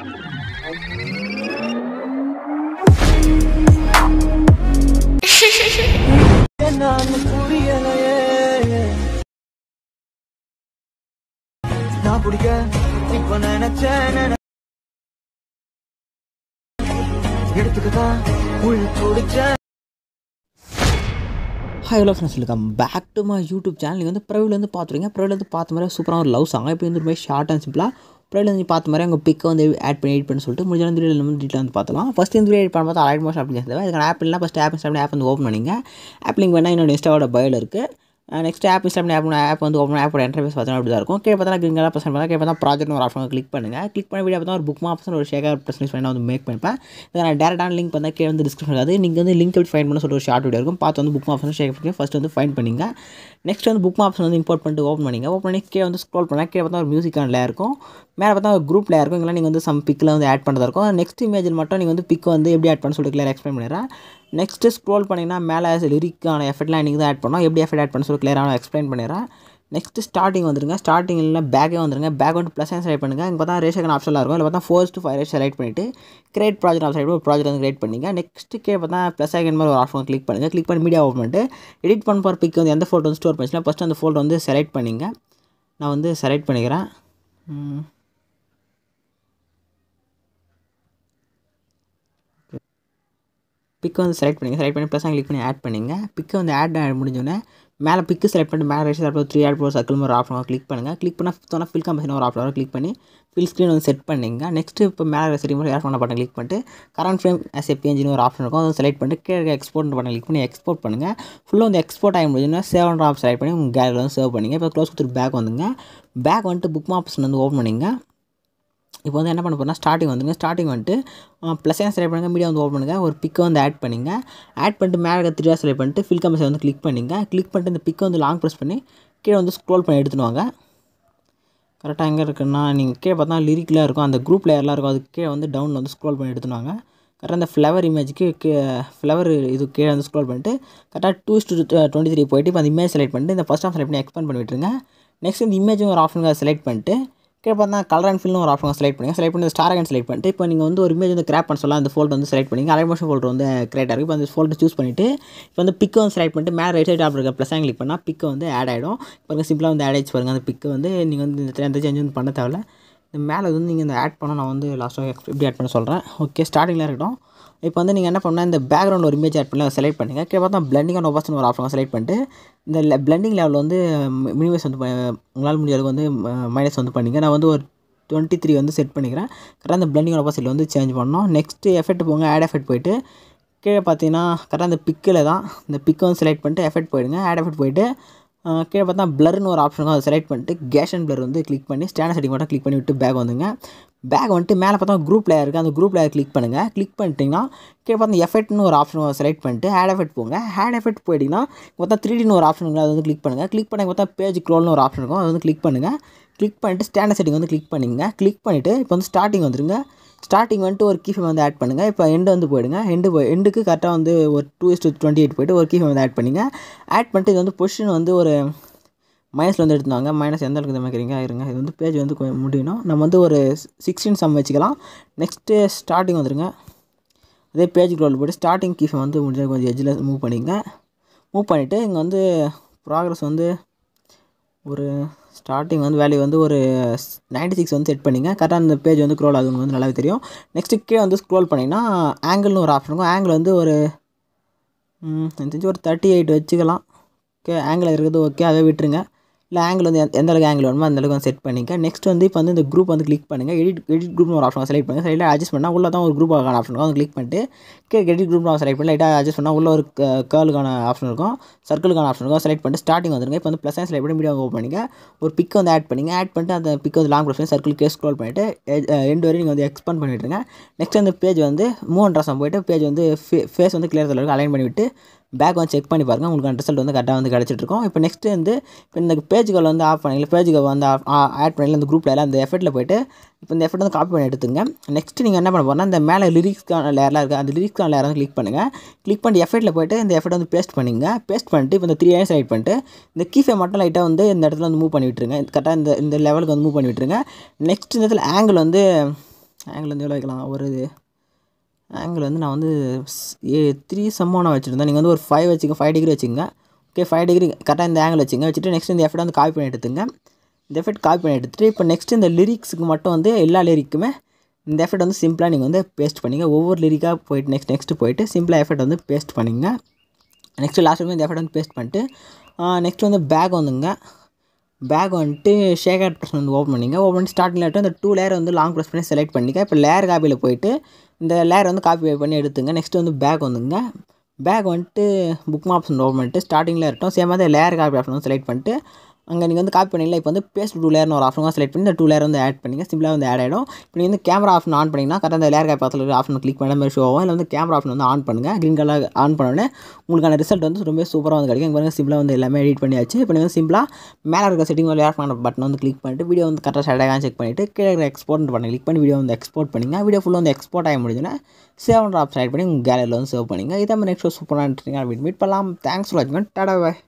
நான் புரியலையே hi hello friends welcome back to my YouTube channel வந்து ப்ரவிலேருந்து பார்த்துருங்க ப்ரவிலேருந்து பார்த்த மாதிரி சூப்பராக ஒரு லவ் சாங் இப்போ வந்து ஷார்ட் அண்ட் சிம்பிளாக ப்ரைவில் வந்து பார்த்த மாதிரி அங்கே பிக்கை வந்து ஆட் பண்ணி எடிட் பண்ணி சொல்லிட்டு முடிஞ்சாலும் வீடியோ நம்ம டீட்டில் வந்து பார்த்தலாம் ஃபஸ்ட் இந்த வீடியோ எடிட் பண்ண பார்த்தா அலைட் மோஷன் அப்படின்னு சேர்த்து அதுக்கான ஆப்பிள்லாம் ஃபஸ்ட் ஆப் இன்ஸ்டாப் ஆப் வந்து ஓப்பன் பண்ணிங்க ஆப் லிங்க் வேணால் என்னோடய இன்ஸ்டாவோட பயோவில் இருக்குது நெக்ஸ்ட் ஆப் இன்ஸ்டாப்னு ஆப் ஆப் வந்து ஓப்பன் ஆப்போட இன்டர்ஃபேஸ் பார்த்தீங்கன்னா அப்படி தான் இருக்கும் கீழே பார்த்தா கிங்கெல்லாம் பர்சன் பார்த்தா கீழே பார்த்தா ப்ராஜெக்ட் ஒரு ஆப்ஷன் கிளிக் பண்ணுங்கள் கிளிக் பண்ண வீடியோ பார்த்தா ஒரு புக் ஆப்ஷன் ஒரு ஷேகர் ப்ரெசன்ஸ் பண்ணி வந்து மேக் பண்ணிப்பேன் இதை நான் டேரக்டான லிங்க் பார்த்தா கீழே வந்து டிஸ்கிரிப்ஷன் இருக்காது நீங்கள் வந்து லிங்க் எப்படி ஃபைன் பண்ண சொல்லி ஒரு ஷார்ட் வீடியோ இருக்கும் பார்த்து வந்து புக் ஆப்ஷன் ஷேக் பண்ணி ஃபஸ்ட் வந்து ஃபைன் பண்ணிங்க நெக்ஸ்ட் வந்து புக் ஆப்ஷன் வந்து இம்போர்ட் பண்ணிட்டு ஓப்பன் பண்ணிங்க ஓப்பன் பண்ணி கீழே வந்து ஸ்க்ரோல் பண்ணால் கீழே பார்த்தா ஒரு மியூசிக்கான லேயர் இருக்கும் மேலே பார்த்தா ஒரு குரூப் இருக்கும் இங்கெல்லாம் நீங்கள் வந்து சம் பிக்கில் வந்து ஆட் பண்ணுறதா இருக்கும் நெக்ஸ்ட் இமேஜில் மட்டும் நீங்கள் வந்து பிக் வந்து எப்படி ஆட் பண்ண சொல்லிட்டு கிளியர் எக்ஸ்பிளைன் பண்ணிடுறேன் நெக்ஸ்ட்டு ஸ்க்ரோல் பண்ணிங்கன்னா மேலே லிரிக்கான எஃபெக்ட்லாம் நீங்கள் தான் ஆட் பண்ணோம் எப்படி எஃபெக்ட் ஆட் பண்ண சொல்லி கிளியராக எக்ஸ்பிளைன் பண்ணிடுறேன் நெக்ஸ்ட்டு ஸ்டார்டிங் வந்துருங்க ஸ்டார்டிங் இல்லை பேக்கே வந்துருங்க பேக் வந்து ப்ளஸ் சைன் செலக்ட் பண்ணுங்கள் இங்கே பார்த்தா ரேஷன் ஆப்ஷனாக இருக்கும் இல்லை பார்த்தா ஃபோர்ஸ் டு ஃபைவ் ரேஷ் செலக்ட் பண்ணிவிட்டு கிரியேட் ப்ராஜெக்ட் ஆப்ஷன் ஒரு ப்ராஜெக்ட் வந்து கிரேட் பண்ணிங்க நெக்ஸ்ட்டு கே பார்த்தா ப்ளஸ் ஐக்கன் மாதிரி ஒரு ஆப்ஷன் கிளிக் பண்ணுங்கள் கிளிக் பண்ணி மீடியா ஓப்பன் பண்ணிட்டு எடிட் பண்ண போகிற பிக் வந்து எந்த ஃபோட்டோ வந்து ஸ்டோர் பண்ணிச்சுன்னா ஃபஸ்ட்டு அந்த ஃபோட்டோ வந்து செலக்ட் பண்ணிங்க நான் வந்து செலக்ட் பண்ணிக்கிறேன் பிக்க வந்து செலக்ட் பண்ணீங்க ரைட் பண்ணி பிரஸ் ஆன் கிளிக் பண்ணி ஆட் பண்ணுவீங்க பிக்க வந்து ஆட் முடிஞ்சேன்னா மேலே பிக்க செலக்ட் பண்ணி மேனேஜர் அப்ச 3 ஆட் போர் சர்க்கிள்ல ஒரு ஆப்ஷன் அங்க கிளிக் பண்ணுங்க கிளிக் பண்ணா ஃபில் காம்போசிஷன் ஒரு ஆப்ஷன் அங்க கிளிக் பண்ணி ஃபில் ஸ்கிரீன் வந்து செட் பண்ணுவீங்க நெக்ஸ்ட் இப்ப மேலே சரி முறை ஏர் கிளிக் பண்ண பட்ட கிளிக் பண்ணிட்டு current frame as a BG இன்னொரு ஆப்ஷன் இருக்கும் அதை செலக்ட் பண்ணிட்டு கீழ Экспорт பண்ண கிளிக் பண்ணி Экспорт பண்ணுங்க ஃபுல்லா அந்த Экспорт আই முடிஞ்சேன்னா சேவ் ஆன் ராப் செலக்ட் பண்ணி உங்க கேலரில சேவ் பண்ணுங்க இப்ப க்ளோஸ் கொடுத்து பேக் வந்துங்க பேக் வந்து புக் மாப் ஆப்ஷன் வந்து ஓபன் பண்ணுவீங்க இப்போ வந்து என்ன பண்ண போகிறோம்னா ஸ்டார்டிங் வந்துங்க ஸ்டார்டிங் வந்துட்டு ப்ளஸ்ஸையும் செலக்ட் பண்ணுங்கள் மீடியா வந்து ஓப்பன் பண்ணுங்கள் ஒரு பிக்கை வந்து ஆட் பண்ணிங்க ஆட் பண்ணிட்டு மேலே இருக்க த்ரீ செலக்ட் பண்ணிட்டு ஃபில் கம்பெனி வந்து கிளிக் பண்ணிங்க கிளிக் பண்ணிட்டு இந்த பிக்கை வந்து லாங் ப்ரெஸ் பண்ணி கீழே வந்து ஸ்க்ரோல் பண்ணி எடுத்துவாங்க கரெக்டாக எங்கே இருக்குன்னா நீங்கள் கீழே பார்த்தா லிரிக்கலாக இருக்கும் அந்த குரூப் லேயர்லாம் இருக்கும் அது கீழே வந்து டவுன் வந்து ஸ்க்ரோல் பண்ணி எடுத்துனாங்க கரெக்டாக அந்த ஃப்ளவர் இமேஜுக்கு ஃப்ளவர் இது கீழே வந்து ஸ்க்ரோல் பண்ணிட்டு கரெக்டாக டூ டூ டுவெண்ட்டி த்ரீ போயிட்டு இப்போ அந்த இமேஜ் செலக்ட் பண்ணிட்டு இந்த ஃபஸ்ட் ஆஃப் செலக்ட் பண்ணி எக்ஸ்பேண்ட் பண்ணி விட்டுருங்க நெக்ஸ்ட் இந்த இமேஜும் ஒரு ஆஃப் செலக்ட் பண்ணிட்டு கீழே பார்த்தா கலர் அண்ட் ஃபில்னு ஒரு ஆப்ஷன் செலக்ட் பண்ணுங்கள் செலக்ட் பண்ணி ஸ்டார் அண்ட் செலக்ட் பண்ணிட்டு இப்போ நீங்கள் வந்து ஒரு இமேஜ் வந்து கிராப் பண்ண சொல்லலாம் அந்த ஃபோல்டர் வந்து செலக்ட் பண்ணிங்க அலை மோஷன் ஃபோல்டர் வந்து கிரியேட் ஆகும் இப்போ அந்த ஃபோல்டர் சூஸ் பண்ணிட்டு இப்போ வந்து பிக்கு வந்து செலக்ட் பண்ணிட்டு மேலே ரைட் சைட் ஆப் இருக்க ப்ளஸ் கிளிக் பண்ணால் பிக்கு வந்து ஆட் ஆகிடும் பாருங்கள் சிம்பிளாக வந்து ஆட் ஆச்சு பாருங்கள் அந்த பிக்கு வந்து நீங்கள் வந்து இந்த எந்த சேஞ்ச் வந்து பண்ண தேவை இந்த மேலே வந்து நீங்கள் இந்த ஆட் பண்ணால் நான் வந்து லாஸ்ட்டாக எப்படி ஆட் பண்ண சொல்கிறேன் ஓகே ஸ்டார்டிங்கில் இருக்கட்டும் இப்போ வந்து நீங்கள் என்ன பண்ணால் இந்த பேக்ரவுண்ட் ஒரு இமேஜ் ஆட் பண்ணலாம் செலக்ட் பண்ணுங்கள் கீழே பார்த்தா பிளண்டிங் அண்ட் ஒபாசன் ஒரு ஆப்ஷன் செலக்ட் பண்ணிட்டு இந்த பிளண்டிங் லெவலில் வந்து மினிமைஸ் வந்து உங்களால் முடிஞ்ச அளவுக்கு வந்து மைனஸ் வந்து பண்ணிங்க நான் வந்து ஒரு டுவெண்ட்டி த்ரீ வந்து செட் பண்ணிக்கிறேன் கரெக்டாக அந்த பிளண்டிங் ஆப்போசிட்டில் வந்து சேஞ்ச் பண்ணோம் நெக்ஸ்ட்டு எஃபெக்ட் போங்க ஆட் எஃபெக்ட் போயிட்டு கீழே பார்த்தீங்கன்னா கரெக்டாக அந்த பிக்கில் தான் இந்த பிக்கை வந்து செலக்ட் பண்ணிட்டு எஃபெக்ட் போயிடுங்க ஆட் எஃபெக்ட் போயிட்டு கீழே பார்த்தா ப்ளர்னு ஒரு ஆப்ஷன் அதை செலக்ட் பண்ணிட்டு கேஷ் அண்ட் ப்ளர் வந்து கிளிக் பண்ணி ஸ்டாண்டர் செட்டிங் மட்டும் கிளிக் பண்ணி விட்டு பேக் வந்துங்க பேக் வந்துட்டு மேலே பார்த்தா குரூப் லேயர் இருக்குது அந்த குரூப் லேயர் கிளிக் பண்ணுங்கள் கிளிக் பண்ணிட்டீங்கன்னா கீழே பார்த்தா எஃபெக்ட்னு ஒரு ஆப்ஷன் செலக்ட் பண்ணிட்டு ஹேட் எஃபெக்ட் போங்க ஹேட் எஃபெக்ட் போயிட்டிங்கன்னா பார்த்தா த்ரீ டின்னு ஒரு ஆப்ஷன் அதை அது வந்து கிளிக் பண்ணுங்கள் கிளிக் பண்ணி பார்த்தா பேஜ் க்ரோல்னு ஒரு ஆப்ஷன் இருக்கும் அது வந்து கிளிக் பண்ணுங்கள் கிளிக் பண்ணிட்டு ஸ்டாண்டர்ட் செட்டிங் வந்து கிளிக் பண்ணிங்க கிளிக் பண்ணிவிட்டு இப்போ வந்து ஸ்டார்டிங் வந்துருங்க ஸ்டார்டிங் வந்துட்டு ஒரு கீஃபை வந்து ஆட் பண்ணுங்கள் இப்போ எண்டு வந்து போயிடுங்க எண்டு போய் எண்டுக்கு கரெக்டாக வந்து ஒரு two is two twenty eight போய்ட்டு ஒரு கீஃபை வந்து ஆட் பண்ணிங்க ஆட் பண்ணிட்டு இது வந்து பொஷின் வந்து ஒரு மைனஸில் வந்து எடுத்துவாங்க மைனஸ் எந்த அளவுக்கு தமைக்கிறீங்க இருங்க இது வந்து பேஜ் வந்து முடியணும் நம்ம வந்து ஒரு சிக்ஸ்டீன் சம் வச்சுக்கலாம் நெக்ஸ்ட்டு ஸ்டார்டிங் வந்துடுங்க அதே பேஜ் க்ரோல் போய்ட்டு ஸ்டார்டிங் கீஃபை வந்து முடிஞ்ச கொஞ்சம் எஜ்ஜில் மூவ் பண்ணிங்க மூவ் பண்ணிவிட்டு இங்கே வந்து ப்ராக்ரஸ் வந்து ஒரு ஸ்டார்டிங் வந்து வேல்யூ வந்து ஒரு நைன்ட்டி சிக்ஸ் வந்து செட் பண்ணிங்க கரெக்டாக அந்த பேஜ் வந்து க்ரோல் ஆகுது வந்து நல்லாவே தெரியும் நெக்ஸ்ட்டு கீழே வந்து ஸ்க்ரோல் பண்ணிங்கன்னா ஆங்கிள்னு ஒரு ஆப்ஷன் இருக்கும் ஆங்கிள் வந்து ஒரு தெரிஞ்சு ஒரு தேர்ட்டி எயிட் வச்சுக்கலாம் ஓகே ஆங்கிள் இருக்கிறது ஓகே அதை விட்டுருங்க இல்லை ஆங்கிள் வந்து எந்த அளவுக்கு ஆங்கிள் வேணுமோ அந்தளவுக்கு வந்து செட் பண்ணிக்க நெக்ஸ்ட் வந்து இப்போ வந்து இந்த குரூப் வந்து கிளிக் பண்ணுங்கள் எடிட் எடிட் குரூப்னு ஒரு ஆப்ஷன் செலக்ட் பண்ணுங்கள் சைடில் அட்ஜஸ்ட் பண்ணால் உள்ளே தான் ஒரு குரூப்புக்கான ஆப்ஷன் இருக்கும் கிளிக் பண்ணிட்டு கே எடிட் குரூப் செலக்ட் பண்ணி லைட்டாக அட்ஜஸ்ட் பண்ணால் உள்ள ஒரு கேர்ளுக்கான ஆப்ஷன் இருக்கும் சர்க்கிளுக்கான ஆப்ஷன் இருக்கும் செலக்ட் பண்ணிட்டு ஸ்டார்டிங் வந்துருங்க இப்போ வந்து ப்ளஸ் செலக்ட் பண்ணி மீடியா ஓப்பன் பண்ணிங்க ஒரு பிக் வந்து ஆட் பண்ணிங்க ஆட் பண்ணிட்டு அந்த பிக் வந்து லாங் சர்க்கிள் கே ஸ்க்ரோல் பண்ணிவிட்டு ரெண்டு வரையும் நீங்கள் வந்து எக்ஸ்பேண்ட் பண்ணிட்டுருங்க நெக்ஸ்ட் அந்த பேஜ் வந்து மூணு ரசம் போயிட்டு பேஜ் வந்து ஃபே ஃபேஸ் வந்து கிளியர் இருக்குது அலைன் பண்ணிவிட்டு பேக் வந்து செக் பண்ணி பாருங்கள் உங்களுக்கான ரிசல்ட் வந்து கரெக்டாக வந்து கிடச்சிட்ருக்கோம் இப்போ நெக்ஸ்ட்டு வந்து இப்போ இந்த பேஜ்கள் வந்து ஆஃப் பண்ணிங்களா பேஜ் கோல் வந்து ஆட் பண்ணிங்களா அந்த குரூப்பில் எல்லாம் அந்த எஃபெக்ட்டில் போய்ட்டு இப்போ இந்த எஃபர்ட் வந்து காப்பி பண்ணி எடுத்துங்க நெக்ஸ்ட்டு நீங்கள் என்ன பண்ண போகிறோம்னா இந்த மேலே லிரிக்ஸ்க்கான லேரெலாம் இருக்குது அந்த லிரிக்ஸ்க்கான லேயர் வந்து கிளிக் பண்ணுங்கள் கிளிக் பண்ணி எஃபெக்ட்டில் போய்ட்டு இந்த எஃபெக்ட் வந்து பேஸ்ட் பண்ணிங்க பேஸ்ட் பண்ணிட்டு இப்போ இந்த த்ரீ ஹேர்ஸ் ரைட் பண்ணிட்டு இந்த கீஃபை மட்டும் லைட்டாக வந்து இந்த இடத்துல வந்து மூவ் பண்ணி விட்டுருங்க கரெக்டாக இந்த இந்த லெவலுக்கு வந்து மூவ் பண்ணி விட்டுருங்க நெக்ஸ்ட் இந்த இடத்துல ஆங்கிள் வந்து ஆங்கிள் வந்து எவ்வளோ வைக்கலாம் ஒரு ஆங்கிள் வந்து நான் வந்து ஏ த்ரீ செம்மான வச்சுருந்தேன் நீங்கள் வந்து ஒரு ஃபைவ் வச்சுங்க ஃபைவ் டிகிரி வச்சுங்க ஓகே ஃபைவ் டிகிரி கரெக்டாக இந்த ஆங்கிள் வச்சுங்க வச்சுட்டு நெக்ஸ்ட் இந்த எஃபெக்ட் வந்து காப்பி பண்ணி எடுத்துங்க இந்த எஃபெக்ட் காப்பி பண்ணி எடுத்துட்டு இப்போ நெக்ஸ்ட் இந்த லிரிக்ஸுக்கு மட்டும் வந்து எல்லா லிரிக்குமே இந்த எஃபெக்ட் வந்து சிம்பிளாக நீங்கள் வந்து பேஸ்ட் பண்ணிங்க ஒவ்வொரு லிரிக்காக போயிட்டு நெக்ஸ்ட் நெக்ஸ்ட்டு போயிட்டு சிம்பிளாக எஃபெக்ட் வந்து பேஸ்ட் பண்ணிங்க நெக்ஸ்ட்டு லாஸ்ட் வந்து இந்த எஃபெக்ட் வந்து பேஸ்ட் பண்ணிட்டு நெக்ஸ்ட் வந்து பேக் வந்துங்க பேக் வந்துட்டு ஷேக் ப்ரெஸ் வந்து ஓப்பன் பண்ணிங்க ஓப்பன் பண்ணி ஸ்டார்டிங் லெட்டர் அந்த டூ லேயர் வந்து லாங் ப்ரெஸ் பண்ணி செலக்ட் பண்ணிக்க இப்போ லேயர் காப்பியில் போயிட்டு இந்த லேயர் வந்து காப்பி பண்ணி எடுத்துங்க நெக்ஸ்ட் வந்து பேக் வந்துங்க பேக் வந்துட்டு புக் மாப்ஸ் ஓப்பன் பண்ணிட்டு ஸ்டார்டிங்கில் இருக்கட்டும் சேமாக தான் லேயர் காப்பி ஆப்ஷன் வந்து செலக்ட் பண்ணிட்டு அங்கே நீங்கள் வந்து காப்பி பண்ணிங்களா இப்போ வந்து பேஸ்ட் டூ லேர்னு ஒரு ஆப்ஷன் செலக்ட் பண்ணி இந்த டூ லேர் வந்து ஆட் பண்ணிங்க சிம்பிளாக வந்து ஆட் ஆகிடும் இப்போ நீங்கள் வந்து கேமரா ஆஃப் ஆன் பண்ணிங்கன்னா கரெக்டாக அந்த லேர் காப்பி பக்கத்தில் ஆப்ஷன் கிளிக் பண்ண மாதிரி ஷோ ஆகும் இல்லை வந்து கேமரா ஆஃப் வந்து ஆன் பண்ணுங்கள் க்ரீன் கலர் ஆன் பண்ணோடனே உங்களுக்கான ரிசல்ட் வந்து ரொம்ப சூப்பராக வந்து கிடைக்கும் இங்கே பாருங்கள் சிம்பிளாக வந்து எல்லாமே எடிட் பண்ணியாச்சு இப்போ நீங்கள் வந்து சிம்பிளாக மேலே இருக்க செட்டிங் லேர் பண்ண பட்டன் வந்து கிளிக் பண்ணிட்டு வீடியோ வந்து கரெக்டாக ஷேடாக செக் பண்ணிவிட்டு கீழே இருக்கிற எக்ஸ்போர்ட் பண்ணி கிளிக் பண்ணி வீடியோ வந்து எக்ஸ்போர்ட் பண்ணிங்க வீடியோ ஃபுல்லாக வந்து எக்ஸ்போர்ட் ஆகி முடிஞ்சுன்னா சேவ் ஆஃப் ஆட் பண்ணி உங்கள் கேலரியில் வந்து சேவ் பண்ணிங்க இதை மாதிரி நெக்ஸ்ட் சூப்பராக இருக்கீங்க மீட் பண்ணலாம் தேங்க்ஸ் ஃபார் வாட்சிங் டாடா